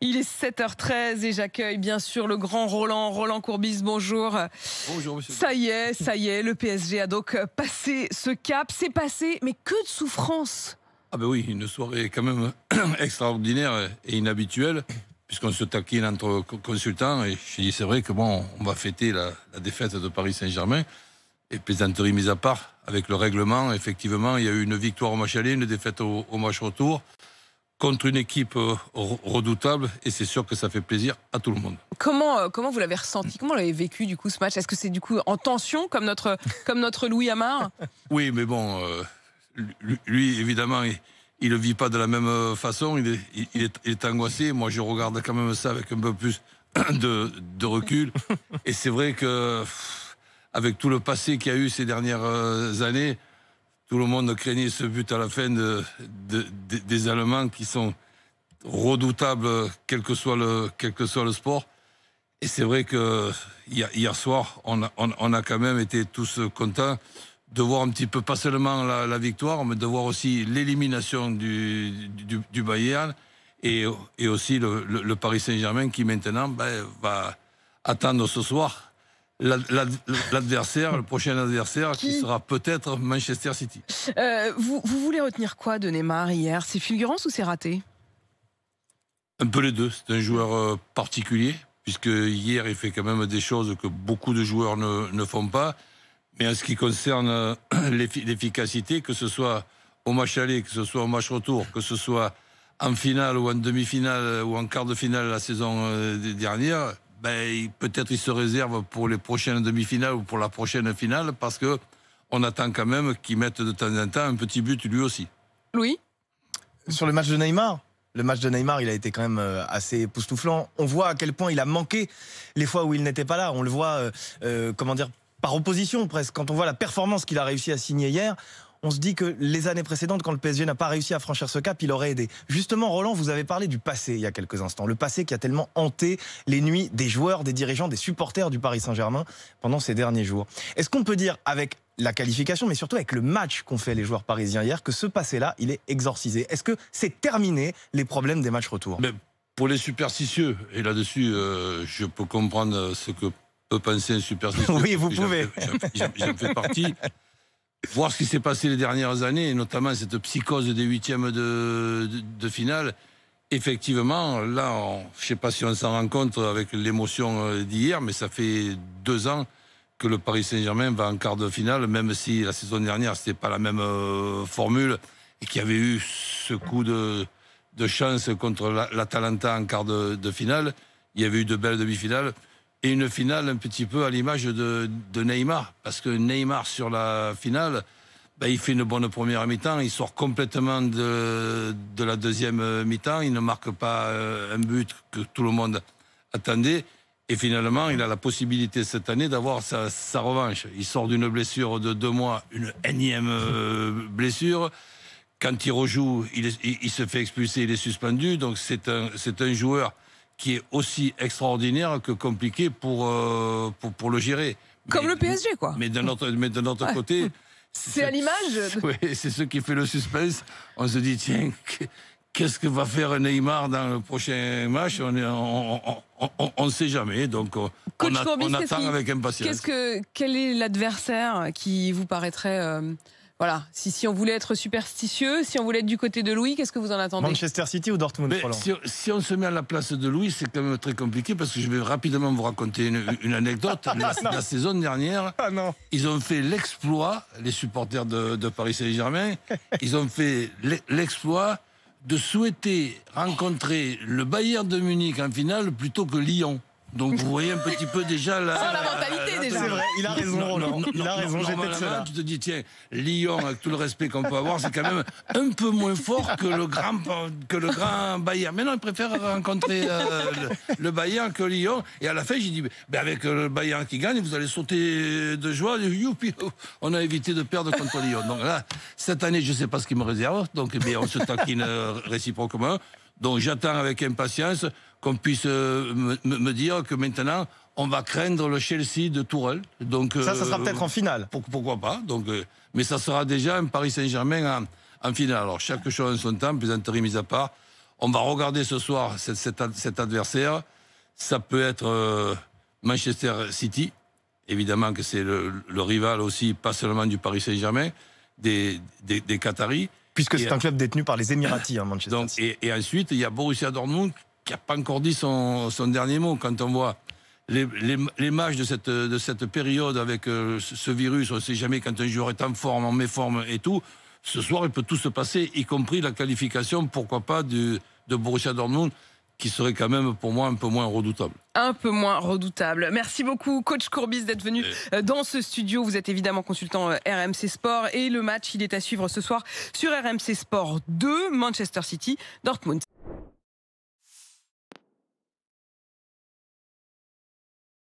Il est 7h13 et j'accueille bien sûr le grand Roland. Roland Courbis, bonjour. Bonjour, monsieur. Ça y est, ça y est, le PSG a donc passé ce cap. C'est passé, mais que de souffrance Ah, ben oui, une soirée quand même extraordinaire et inhabituelle, puisqu'on se taquine entre consultants. Et je dis, c'est vrai que bon, on va fêter la, défaite de Paris Saint-Germain. Et plaisanterie mise à part, avec le règlement, effectivement, il y a eu une victoire au match aller, une défaite au match retour contre une équipe euh, redoutable et c'est sûr que ça fait plaisir à tout le monde. Comment, euh, comment vous l'avez ressenti Comment vous l'avez vécu du coup ce match Est-ce que c'est du coup en tension comme notre, comme notre Louis Amar Oui, mais bon, euh, lui, évidemment, il, ne le vit pas de la même façon. Il est, il, est, il est, angoissé. Moi, je regarde quand même ça avec un peu plus de, de recul. Et c'est vrai que avec tout le passé qu'il y a eu ces dernières années, tout le monde craignait ce but à la fin des Allemands qui sont redoutables, quel que soit le, quel que soit le sport. Et c'est vrai que hier soir, on a, quand même été tous contents de voir un petit peu, pas seulement la, victoire, mais de voir aussi l'élimination du, Bayern et, aussi le, Paris Saint-Germain qui maintenant ben, va attendre ce soir l'adversaire, le prochain adversaire qui, sera peut-être Manchester City. Euh, vous, voulez retenir quoi de Neymar hier C'est fulgurant ou c'est raté Un peu les deux. C'est un joueur euh, particulier, puisque hier, il fait quand même des choses que beaucoup de joueurs ne, ne font pas. Mais en ce qui concerne euh, l'efficacité, que ce soit au match aller, que ce soit au match retour, que ce soit en finale ou en demi-finale ou en quart de finale la saison dernière, ben, peut-être il se réserve pour les prochaines demi-finales ou pour la prochaine finale, parce que on attend quand même qu'il mette de temps en temps un petit but lui aussi. oui Sur le match de Neymar le match de Neymar, il a été quand même euh, assez époustouflant. On voit à quel point il a manqué les fois où il n'était pas là. On le voit, euh, euh, comment dire, par opposition presque. Quand on voit la performance qu'il a réussi à signer hier, on se dit que les années précédentes, quand le PSG n'a pas réussi à franchir ce cap, il aurait aidé. Justement, Roland, vous avez parlé du passé il y a quelques instants. Le passé qui a tellement hanté les nuits des joueurs, des dirigeants, des supporters du Paris Saint-Germain pendant ces derniers jours. Est-ce qu'on peut dire, avec la qualification, mais surtout avec le match qu'ont fait les joueurs parisiens hier, que ce passé-là, il est exorcisé Est-ce que c'est terminé les problèmes des matchs retour Pour les superstitieux, et là-dessus, euh, je peux comprendre ce que peut penser un superstitieux. Oui, vous pouvez. J'en fais partie. voir ce qui s'est passé les dernières années, et notamment cette psychose des huitièmes de, de, finale, effectivement, là, je ne sais pas si on s'en rend compte avec l'émotion euh, d'hier, mais ça fait deux ans que le Paris Saint-Germain va en quart de finale, même si la saison dernière, ce n'était pas la même euh, formule, et qu'il y avait eu ce coup de, chance contre l'Atalanta en quart de finale. Il y avait eu de belles demi-finales et une finale un petit peu à l'image de, Neymar, parce que Neymar sur la finale, ben, il fait une bonne première mi-temps, il sort complètement de, la deuxième mi-temps, il ne marque pas euh, un but que tout le monde attendait, et finalement il a la possibilité cette année d'avoir sa, revanche. Il sort d'une blessure de deux mois, une énième euh, blessure. Quand il rejoue, il, se fait expulser, il est suspendu, donc c'est un, un joueur qui est aussi extraordinaire que compliqué pour, euh, pour, le gérer. Comme le PSG, quoi. Mais d'un autre, côté. C'est à l'image Oui, c'est ce qui fait le suspense. On se dit, tiens, qu'est-ce que va faire Neymar dans le prochain match On ne on, sait jamais, donc on, attend avec impatience. que, quel est l'adversaire qui vous paraîtrait euh, voilà, si, on voulait être superstitieux, si on voulait être du côté de Louis, qu'est-ce que vous en attendez Manchester City ou Dortmund si, on se met à la place de Louis, c'est quand même très compliqué parce que je vais rapidement vous raconter une, anecdote. Ah la, saison dernière, ah ils ont fait l'exploit, les supporters de Paris Saint-Germain, ils ont fait l'exploit de souhaiter rencontrer le Bayern de Munich en finale plutôt que Lyon. Donc vous voyez un petit peu déjà la. mentalité C'est vrai, il a raison, Non, il a raison, Tu te dis, tiens, Lyon, avec tout le respect qu'on peut avoir, c'est quand même un peu moins fort que le grand, que le grand Bayern. Mais non, il préfère rencontrer euh, le, Bayern que Lyon. Et à la fin, j'ai dit, ben, avec le Bayern qui gagne, vous allez sauter de joie. Youpi, on a évité de perdre contre Lyon. Donc là, cette année, je ne sais pas ce qu'il me réserve. Donc, eh on se taquine euh, réciproquement. Donc j'attends avec impatience qu'on puisse euh, me, dire que maintenant, on va craindre le Chelsea de Tourelle. Donc, ça, ça sera euh, peut-être en finale. pourquoi pas donc, euh, Mais ça sera déjà un Paris Saint-Germain en, finale. Alors chaque chose en son temps, plaisanterie mise à part. On va regarder ce soir cet, adversaire. Ça peut être Manchester City. Évidemment que c'est le, rival aussi, pas seulement du Paris Saint-Germain, des Qataris. Puisque c'est un club détenu par les Émiratis, hein, Manchester et, ensuite, il y a Borussia Dortmund qui n'a pas encore dit son, dernier mot. Quand on voit les, matchs de cette, de cette, période avec euh, ce virus, on ne sait jamais quand un joueur est en forme, en méforme et tout. Ce soir, il peut tout se passer, y compris la qualification, pourquoi pas, du, de Borussia Dortmund qui serait quand même pour moi un peu moins redoutable. Un peu moins redoutable. Merci beaucoup, coach Courbis, d'être venu euh, dans ce studio. Vous êtes évidemment consultant euh, RMC Sport et le match, il est à suivre ce soir sur RMC Sport 2, Manchester City, Dortmund.